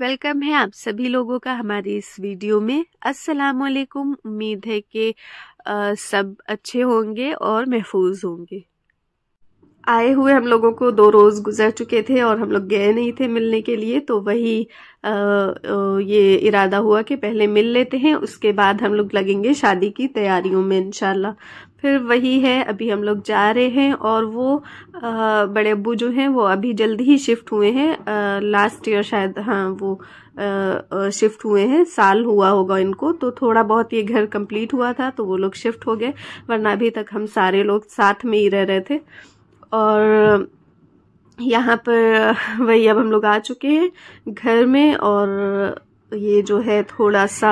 Welcome है आप सभी लोगों का हमारे इस वीडियो में अस्सलाम वालेकुम उम्मीद है कि सब अच्छे होंगे और महफूज होंगे आए हुए हम लोगों को दो रोज़ गुजर चुके थे और हम लोग गए नहीं थे मिलने के लिए तो वही आ, ये इरादा हुआ कि पहले मिल लेते हैं उसके बाद हम लोग लगेंगे शादी की तैयारियों में इनशाला फिर वही है अभी हम लोग जा रहे हैं और वो आ, बड़े अबू जो हैं वो अभी जल्दी ही शिफ्ट हुए हैं लास्ट ईयर शायद हाँ वो आ, शिफ्ट हुए हैं साल हुआ होगा इनको तो थोड़ा बहुत ये घर कंप्लीट हुआ था तो वो लोग शिफ्ट हो गए वरना अभी तक हम सारे लोग साथ में ही रह रहे थे और यहाँ पर वही अब हम लोग आ चुके हैं घर में और ये जो है थोड़ा सा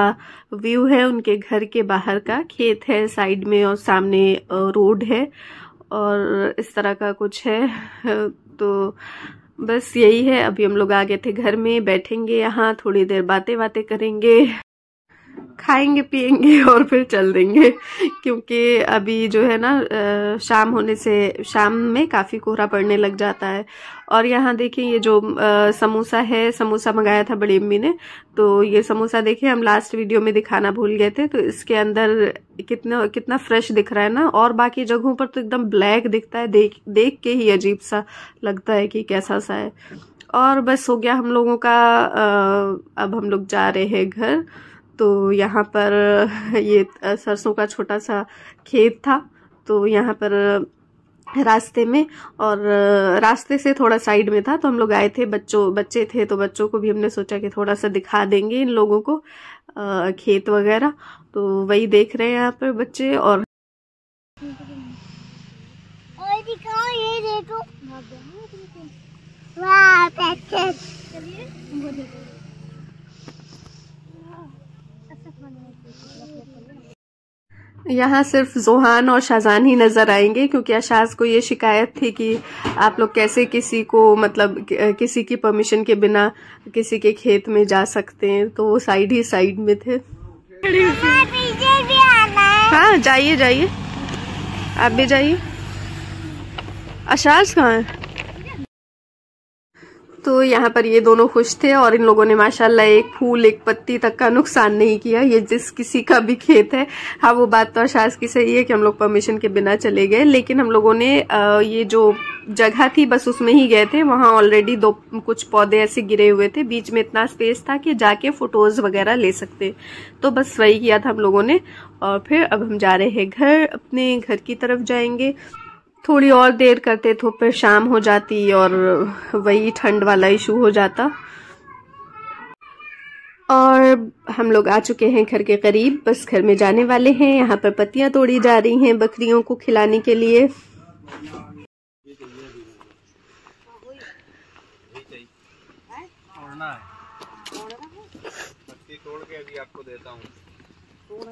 व्यू है उनके घर के बाहर का खेत है साइड में और सामने रोड है और इस तरह का कुछ है तो बस यही है अभी हम लोग आ गए थे घर में बैठेंगे यहाँ थोड़ी देर बातें बातें करेंगे खाएंगे पिएंगे और फिर चल देंगे क्योंकि अभी जो है ना शाम होने से शाम में काफ़ी कोहरा पड़ने लग जाता है और यहाँ देखिए ये जो समोसा है समोसा मंगाया था बड़ी अम्मी ने तो ये समोसा देखिए हम लास्ट वीडियो में दिखाना भूल गए थे तो इसके अंदर कितना कितना फ्रेश दिख रहा है ना और बाकी जगहों पर तो एकदम ब्लैक दिखता है देख देख के ही अजीब सा लगता है कि कैसा सा है और बस हो गया हम लोगों का अब हम लोग जा रहे हैं घर तो यहाँ पर ये सरसों का छोटा सा खेत था तो यहाँ पर रास्ते में और रास्ते से थोड़ा साइड में था तो हम लोग आए थे बच्चों बच्चे थे तो बच्चों को भी हमने सोचा कि थोड़ा सा दिखा देंगे इन लोगों को आ, खेत वगैरह तो वही देख रहे हैं यहाँ पर बच्चे और ये देखो वाह यहाँ सिर्फ जोहान और शाहजान ही नज़र आएंगे क्योंकि अशाज को ये शिकायत थी कि आप लोग कैसे किसी को मतलब किसी की परमिशन के बिना किसी के खेत में जा सकते हैं तो वो साइड ही साइड में थे हाँ जाइए जाइए आप भी जाइए अशाज कहाँ है तो यहाँ पर ये दोनों खुश थे और इन लोगों ने माशाल्लाह एक फूल एक पत्ती तक का नुकसान नहीं किया ये जिस किसी का भी खेत है हाँ वो बात तो अशास की सही है कि हम लोग परमिशन के बिना चले गए लेकिन हम लोगों ने ये जो जगह थी बस उसमें ही गए थे वहाँ ऑलरेडी दो कुछ पौधे ऐसे गिरे हुए थे बीच में इतना स्पेस था कि जाके फोटोज वगैरह ले सकते तो बस वही किया था हम लोगों ने और फिर अब हम जा रहे हैं घर अपने घर की तरफ जाएंगे थोड़ी और देर करते तो फिर शाम हो जाती और वही ठंड वाला इशू हो जाता और हम लोग आ चुके हैं घर के करीब बस घर में जाने वाले हैं यहाँ पर पत्तियाँ तोड़ी जा रही हैं बकरियों को खिलाने के लिए तोड़ के अभी आपको देता हूँ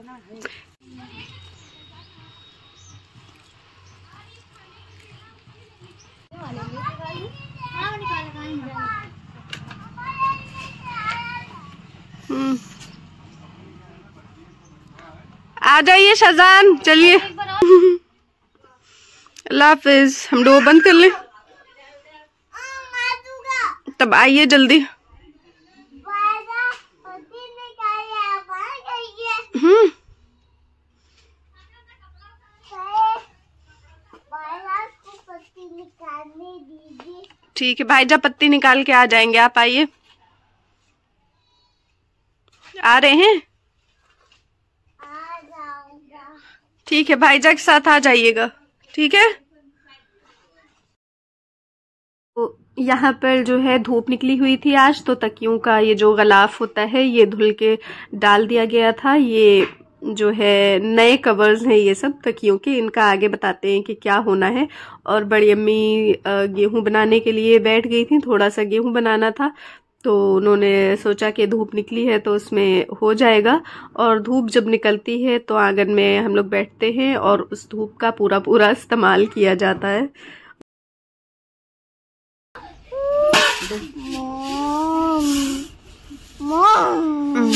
हम्म। आ जाइए शाहजान चलिए अल्लाह हाफिज हम डोर बंद कर लें तब आइए जल्दी हम्म ठीक है भाई जब पत्ती निकाल के आ जाएंगे आप आइए आ रहे हैं ठीक है भाईजा के साथ आ जाइएगा ठीक है तो यहाँ पर जो है धूप निकली हुई थी आज तो तकियों का ये जो गलाफ होता है ये धुल के डाल दिया गया था ये जो है नए कवर्स हैं ये सब तकियों के इनका आगे बताते हैं कि क्या होना है और बड़ी अम्मी गेहूं बनाने के लिए बैठ गई थी थोड़ा सा गेहूं बनाना था तो उन्होंने सोचा कि धूप निकली है तो उसमें हो जाएगा और धूप जब निकलती है तो आंगन में हम लोग बैठते हैं और उस धूप का पूरा पूरा इस्तेमाल किया जाता है मौम। मौम।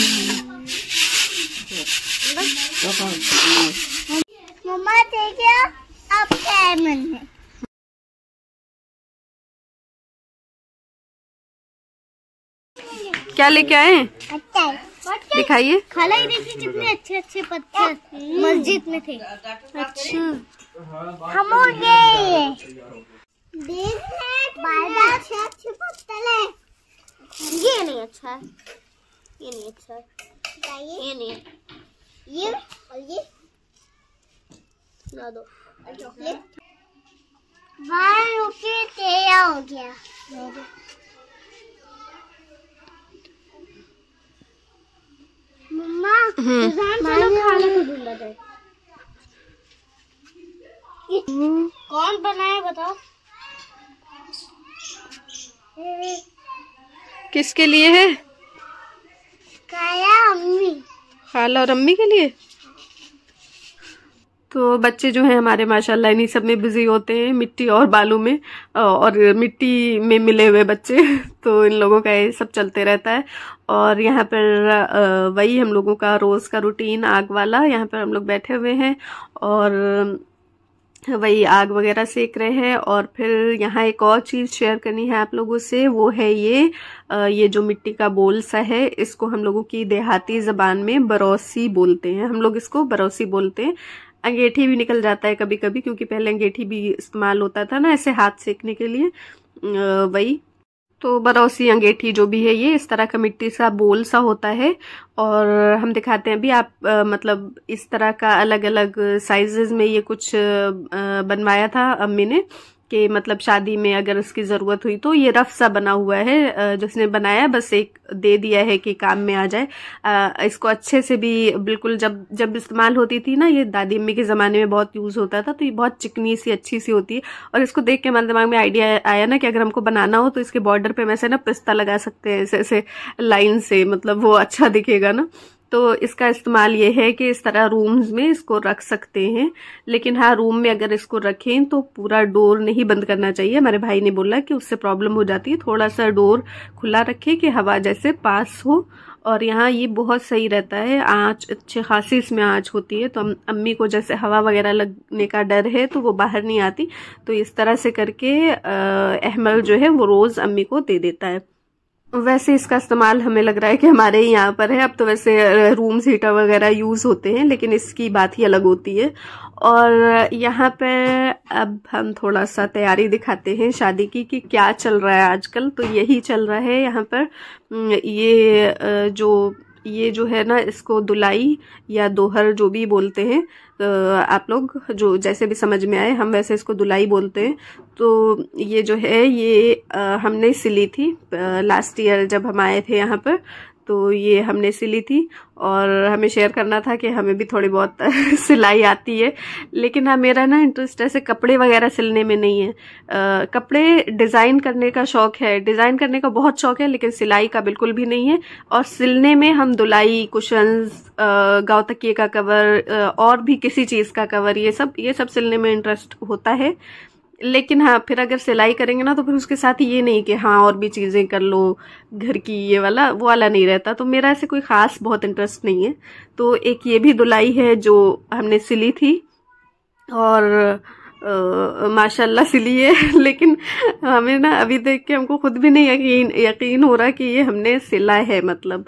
मम्मा देखिए अब कैमन है क्या लेके आए अच्छा दिखाइए खाला ही देखिए कितने अच्छे अच्छे पत्थर मस्जिद में थे अच्छा हम और ये अच्छे अच्छे पत्थर है ये नहीं अच्छा है ये नहीं अच्छा है ये नहीं ये और ये ना दो चॉकलेट हो गया हम्म। हम्म। कौन बनाए बताओ किसके लिए है काया खाला और अम्मी के लिए तो बच्चे जो हैं हमारे माशाल्लाह इन्हीं सब में बिज़ी होते हैं मिट्टी और बालू में और मिट्टी में मिले हुए बच्चे तो इन लोगों का ये सब चलते रहता है और यहाँ पर वही हम लोगों का रोज़ का रूटीन आग वाला यहाँ पर हम लोग बैठे हुए हैं और वही आग वगैरह सेक रहे हैं और फिर यहाँ एक और चीज़ शेयर करनी है आप लोगों से वो है ये ये जो मिट्टी का बोल सा है इसको हम लोगों की देहाती ज़बान में बरौसी बोलते हैं हम लोग इसको बरौसी बोलते हैं अंगेठी भी निकल जाता है कभी कभी क्योंकि पहले अंगेठी भी इस्तेमाल होता था ना ऐसे हाथ सेकने के लिए वही तो बरौसी अंगेठी जो भी है ये इस तरह का मिट्टी सा बोल सा होता है और हम दिखाते हैं भी आप आ, मतलब इस तरह का अलग अलग साइजेस में ये कुछ बनवाया था अम्मी ने कि मतलब शादी में अगर उसकी ज़रूरत हुई तो ये रफ सा बना हुआ है जिसने बनाया बस एक दे दिया है कि काम में आ जाए इसको अच्छे से भी बिल्कुल जब जब इस्तेमाल होती थी ना ये दादी अम्मी के ज़माने में बहुत यूज़ होता था तो ये बहुत चिकनी सी अच्छी सी होती है और इसको देख के हमारे मतलब दिमाग में आइडिया आया ना कि अगर हमको बनाना हो तो इसके बॉर्डर पर हम ऐसे ना पिस्ता लगा सकते हैं ऐसे ऐसे लाइन से मतलब वो अच्छा दिखेगा ना तो इसका इस्तेमाल ये है कि इस तरह रूम्स में इसको रख सकते हैं लेकिन हाँ रूम में अगर इसको रखें तो पूरा डोर नहीं बंद करना चाहिए हमारे भाई ने बोला कि उससे प्रॉब्लम हो जाती है थोड़ा सा डोर खुला रखें कि हवा जैसे पास हो और यहाँ ये बहुत सही रहता है आँच अच्छे खासी इसमें आँच होती है तो अम, अम्मी को जैसे हवा वगैरह लगने का डर है तो वो बाहर नहीं आती तो इस तरह से करके अहमल जो है वो रोज़ अम्मी को दे देता है वैसे इसका इस्तेमाल हमें लग रहा है कि हमारे ही यहाँ पर है अब तो वैसे रूम्स हीटर वगैरह यूज़ होते हैं लेकिन इसकी बात ही अलग होती है और यहाँ पे अब हम थोड़ा सा तैयारी दिखाते हैं शादी की कि क्या चल रहा है आजकल तो यही चल रहा है यहाँ पर ये जो ये जो है ना इसको दुलाई या दोहर जो भी बोलते हैं तो आप लोग जो जैसे भी समझ में आए हम वैसे इसको दुलाई बोलते हैं तो ये जो है ये आ, हमने सिली थी आ, लास्ट ईयर जब हम आए थे यहाँ पर तो ये हमने सिली थी और हमें शेयर करना था कि हमें भी थोड़ी बहुत सिलाई आती है लेकिन हाँ मेरा ना इंटरेस्ट ऐसे कपड़े वगैरह सिलने में नहीं है आ, कपड़े डिज़ाइन करने का शौक है डिज़ाइन करने का बहुत शौक है लेकिन सिलाई का बिल्कुल भी नहीं है और सिलने में हम दुलाई कुशंस गाँव का कवर और भी किसी चीज़ का कवर ये सब ये सब सिलने में इंटरेस्ट होता है लेकिन हाँ फिर अगर सिलाई करेंगे ना तो फिर उसके साथ ये नहीं कि हाँ और भी चीज़ें कर लो घर की ये वाला वो वाला नहीं रहता तो मेरा ऐसे कोई ख़ास बहुत इंटरेस्ट नहीं है तो एक ये भी दुलाई है जो हमने सिली थी और माशाल्लाह सिली है लेकिन हमें ना अभी देख के हमको खुद भी नहीं यकीन यकीन हो रहा कि ये हमने सिला है मतलब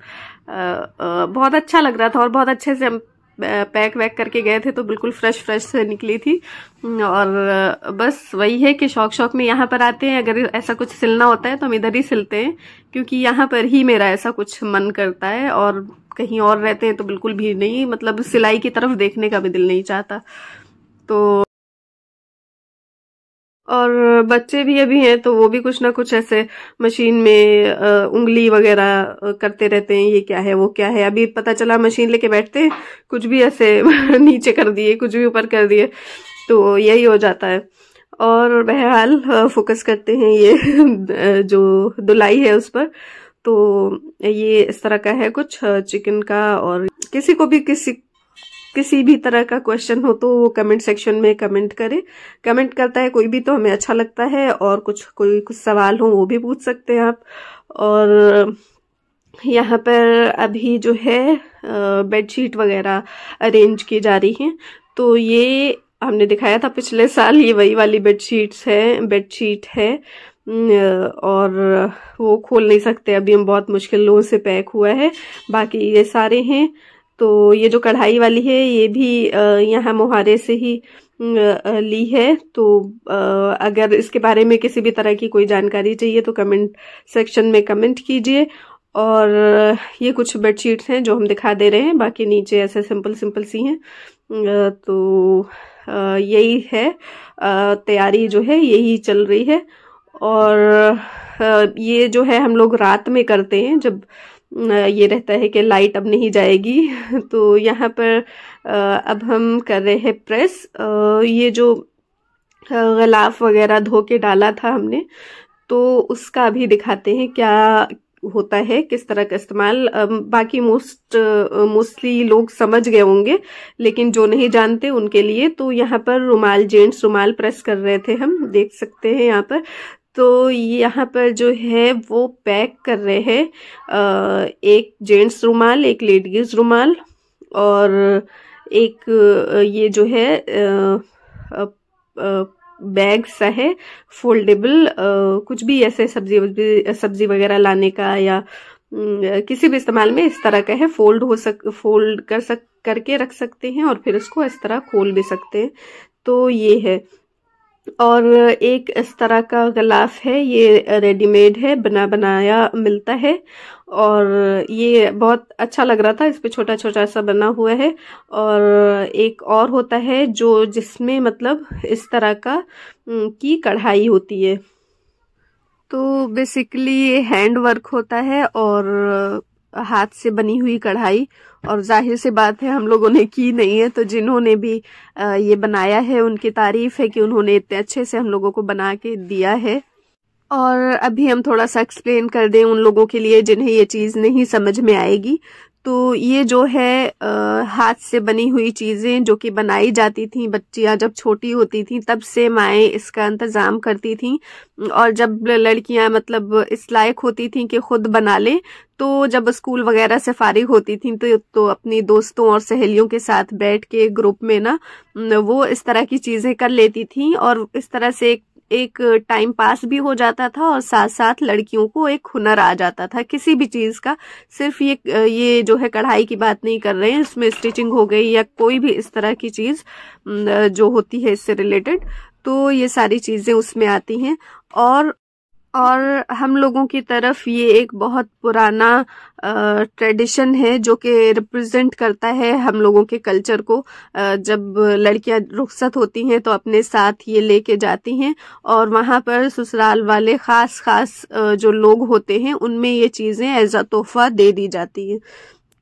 आ, आ, बहुत अच्छा लग रहा था और बहुत अच्छे से हम पैक वैक करके गए थे तो बिल्कुल फ्रेश फ्रेश से निकली थी और बस वही है कि शौक शौक में यहाँ पर आते हैं अगर ऐसा कुछ सिलना होता है तो हम इधर ही सिलते हैं क्योंकि यहाँ पर ही मेरा ऐसा कुछ मन करता है और कहीं और रहते हैं तो बिल्कुल भी नहीं मतलब सिलाई की तरफ देखने का भी दिल नहीं चाहता तो और बच्चे भी अभी हैं तो वो भी कुछ ना कुछ ऐसे मशीन में उंगली वगैरह करते रहते हैं ये क्या है वो क्या है अभी पता चला मशीन लेके बैठते हैं कुछ भी ऐसे नीचे कर दिए कुछ भी ऊपर कर दिए तो यही हो जाता है और बहरहाल फोकस करते हैं ये जो दुलाई है उस पर तो ये इस तरह का है कुछ चिकन का और किसी को भी किसी किसी भी तरह का क्वेश्चन हो तो वो कमेंट सेक्शन में कमेंट करे कमेंट करता है कोई भी तो हमें अच्छा लगता है और कुछ कोई कुछ सवाल हो वो भी पूछ सकते हैं आप और यहाँ पर अभी जो है बेडशीट वगैरह अरेंज की जा रही हैं तो ये हमने दिखाया था पिछले साल ये वही वाली बेडशीट्स है बेडशीट है और वो खोल नहीं सकते अभी हम बहुत मुश्किलों से पैक हुआ है बाकी ये सारे हैं तो ये जो कढ़ाई वाली है ये भी यहाँ मुहारे से ही ली है तो अगर इसके बारे में किसी भी तरह की कोई जानकारी चाहिए तो कमेंट सेक्शन में कमेंट कीजिए और ये कुछ बेडशीट्स हैं जो हम दिखा दे रहे हैं बाकी नीचे ऐसे सिंपल सिंपल सी हैं तो यही है तैयारी जो है यही चल रही है और ये जो है हम लोग रात में करते हैं जब ये रहता है कि लाइट अब नहीं जाएगी तो यहाँ पर अब हम कर रहे हैं प्रेस ये जो गलाफ वगैरह धो के डाला था हमने तो उसका अभी दिखाते हैं क्या होता है किस तरह का इस्तेमाल बाकी मोस्ट मोस्टली लोग समझ गए होंगे लेकिन जो नहीं जानते उनके लिए तो यहाँ पर रुमाल जेंट्स रुमाल प्रेस कर रहे थे हम देख सकते हैं यहाँ पर तो यहाँ पर जो है वो पैक कर रहे हैं एक जेंट्स रुमाल एक लेडीज़ रुमाल और एक ये जो है बैग सा है फोल्डेबल कुछ भी ऐसे सब्जी वब्जी सब्जी वगैरह लाने का या किसी भी इस्तेमाल में इस तरह का है फोल्ड हो सक फोल्ड कर सक करके रख सकते हैं और फिर इसको इस तरह खोल भी सकते हैं तो ये है और एक इस तरह का गलाफ है ये रेडीमेड है बना बनाया मिलता है और ये बहुत अच्छा लग रहा था इस पर छोटा छोटा सा बना हुआ है और एक और होता है जो जिसमें मतलब इस तरह का की कढ़ाई होती है तो बेसिकली ये हैंड वर्क होता है और हाथ से बनी हुई कढ़ाई और जाहिर सी बात है हम लोगों ने की नहीं है तो जिन्होंने भी ये बनाया है उनकी तारीफ है कि उन्होंने इतने अच्छे से हम लोगों को बना के दिया है और अभी हम थोड़ा सा एक्सप्लेन कर दें उन लोगों के लिए जिन्हें ये चीज़ नहीं समझ में आएगी तो ये जो है आ, हाथ से बनी हुई चीज़ें जो कि बनाई जाती थी बच्चियां जब छोटी होती थी तब से माएँ इसका इंतज़ाम करती थी और जब लड़कियां मतलब इस लायक होती थी कि खुद बना लें तो जब स्कूल वगैरह से फारिग होती थी तो तो अपनी दोस्तों और सहेलियों के साथ बैठ के ग्रुप में ना वो इस तरह की चीज़ें कर लेती थी और इस तरह से एक एक टाइम पास भी हो जाता था और साथ साथ लड़कियों को एक हुनर आ जाता था किसी भी चीज़ का सिर्फ ये ये जो है कढ़ाई की बात नहीं कर रहे हैं इसमें स्टिचिंग हो गई या कोई भी इस तरह की चीज़ जो होती है इससे रिलेटेड तो ये सारी चीज़ें उसमें आती हैं और और हम लोगों की तरफ ये एक बहुत पुराना ट्रेडिशन है जो कि रिप्रेजेंट करता है हम लोगों के कल्चर को आ, जब लड़कियां रुखसत होती हैं तो अपने साथ ये लेके जाती हैं और वहाँ पर ससुराल वाले ख़ास ख़ास जो लोग होते हैं उनमें ये चीज़ें एज अ तोहफा दे दी जाती हैं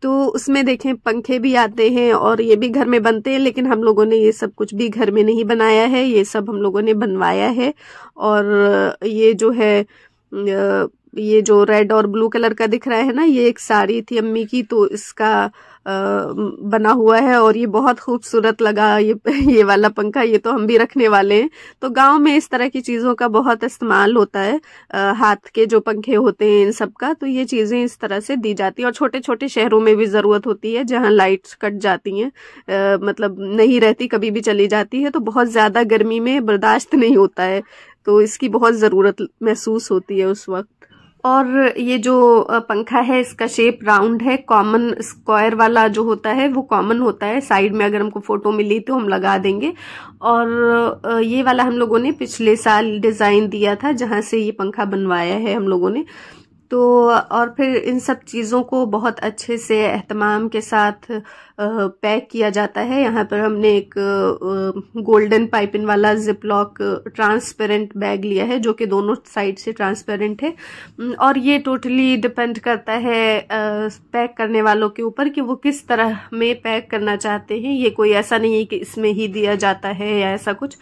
तो उसमें देखें पंखे भी आते हैं और ये भी घर में बनते हैं लेकिन हम लोगों ने ये सब कुछ भी घर में नहीं बनाया है ये सब हम लोगों ने बनवाया है और ये जो है ये जो रेड और ब्लू कलर का दिख रहा है ना ये एक साड़ी थी अम्मी की तो इसका बना हुआ है और ये बहुत खूबसूरत लगा ये ये वाला पंखा ये तो हम भी रखने वाले हैं तो गांव में इस तरह की चीज़ों का बहुत इस्तेमाल होता है आ, हाथ के जो पंखे होते हैं इन सब का तो ये चीज़ें इस तरह से दी जाती है और छोटे छोटे शहरों में भी ज़रूरत होती है जहां लाइट्स कट जाती हैं मतलब नहीं रहती कभी भी चली जाती है तो बहुत ज़्यादा गर्मी में बर्दाश्त नहीं होता है तो इसकी बहुत ज़रूरत महसूस होती है उस वक्त और ये जो पंखा है इसका शेप राउंड है कॉमन स्क्वायर वाला जो होता है वो कॉमन होता है साइड में अगर हमको फोटो मिली तो हम लगा देंगे और ये वाला हम लोगों ने पिछले साल डिज़ाइन दिया था जहाँ से ये पंखा बनवाया है हम लोगों ने तो और फिर इन सब चीज़ों को बहुत अच्छे से अहतमाम के साथ पैक किया जाता है यहाँ पर हमने एक गोल्डन पाइपिन वाला जिप लॉक ट्रांसपेरेंट बैग लिया है जो कि दोनों साइड से ट्रांसपेरेंट है और ये टोटली डिपेंड करता है पैक करने वालों के ऊपर कि वो किस तरह में पैक करना चाहते हैं ये कोई ऐसा नहीं है कि इसमें ही दिया जाता है या ऐसा कुछ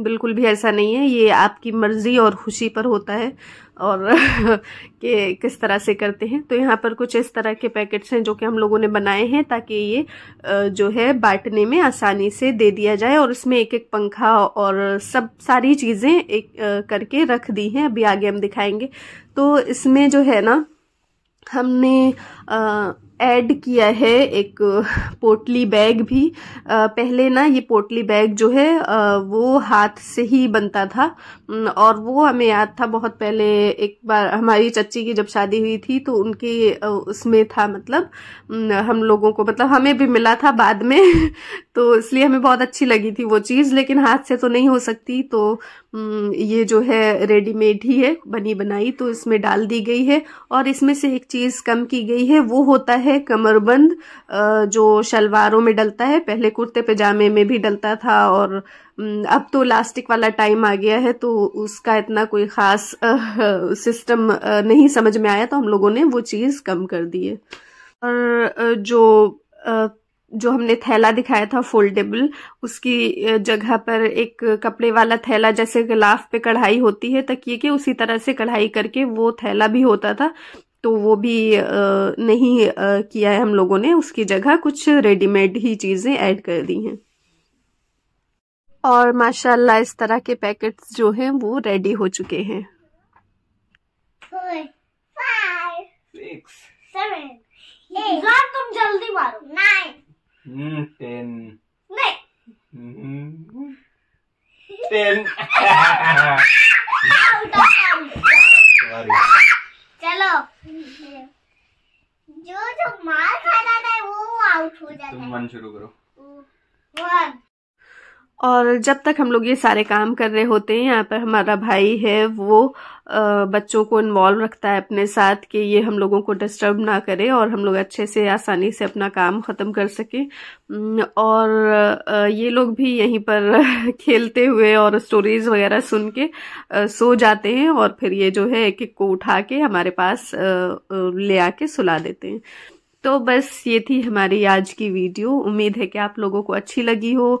बिल्कुल भी ऐसा नहीं है ये आपकी मर्ज़ी और खुशी पर होता है और के किस तरह से करते हैं तो यहाँ पर कुछ इस तरह के पैकेट्स हैं जो कि हम लोगों ने बनाए हैं ताकि ये जो है बांटने में आसानी से दे दिया जाए और इसमें एक एक पंखा और सब सारी चीज़ें एक करके रख दी हैं अभी आगे हम दिखाएंगे तो इसमें जो है ना हमने आ, ऐड किया है एक पोटली बैग भी आ, पहले ना ये पोटली बैग जो है आ, वो हाथ से ही बनता था और वो हमें याद था बहुत पहले एक बार हमारी चच्ची की जब शादी हुई थी तो उनके उसमें था मतलब हम लोगों को मतलब हमें भी मिला था बाद में तो इसलिए हमें बहुत अच्छी लगी थी वो चीज़ लेकिन हाथ से तो नहीं हो सकती तो हम्म, ये जो है रेडीमेड ही है बनी बनाई तो इसमें डाल दी गई है और इसमें से एक चीज़ कम की गई है वो होता है कमरबंद जो शलवारों में डलता है पहले कुर्ते पजामे में भी डलता था और हम्म, अब तो लास्टिक वाला टाइम आ गया है तो उसका इतना कोई ख़ास सिस्टम नहीं समझ में आया तो हम लोगों ने वो चीज़ कम कर दी है और जो जो हमने थैला दिखाया था फोल्डेबल उसकी जगह पर एक कपड़े वाला थैला जैसे गलाफ पे कढ़ाई होती है तकिए के उसी तरह से कढ़ाई करके वो थैला भी होता था तो वो भी नहीं किया है हम लोगों ने उसकी जगह कुछ रेडीमेड ही चीज़ें ऐड कर दी हैं और माशाल्लाह इस तरह के पैकेट्स जो हैं वो रेडी हो चुके हैं तुम जल्दी मारो เป็นเป็น Sorry. चलो जो जो मार खा है वो आउट हो जाता है तुम वन शुरू करो वन और जब तक हम लोग ये सारे काम कर रहे होते हैं यहाँ पर हमारा भाई है वो बच्चों को इन्वॉल्व रखता है अपने साथ कि ये हम लोगों को डिस्टर्ब ना करे और हम लोग अच्छे से आसानी से अपना काम ख़त्म कर सकें और ये लोग भी यहीं पर खेलते हुए और स्टोरीज़ वगैरह सुन के सो जाते हैं और फिर ये जो है एक एक को उठा के हमारे पास ले आके सुला देते हैं तो बस ये थी हमारी आज की वीडियो उम्मीद है कि आप लोगों को अच्छी लगी हो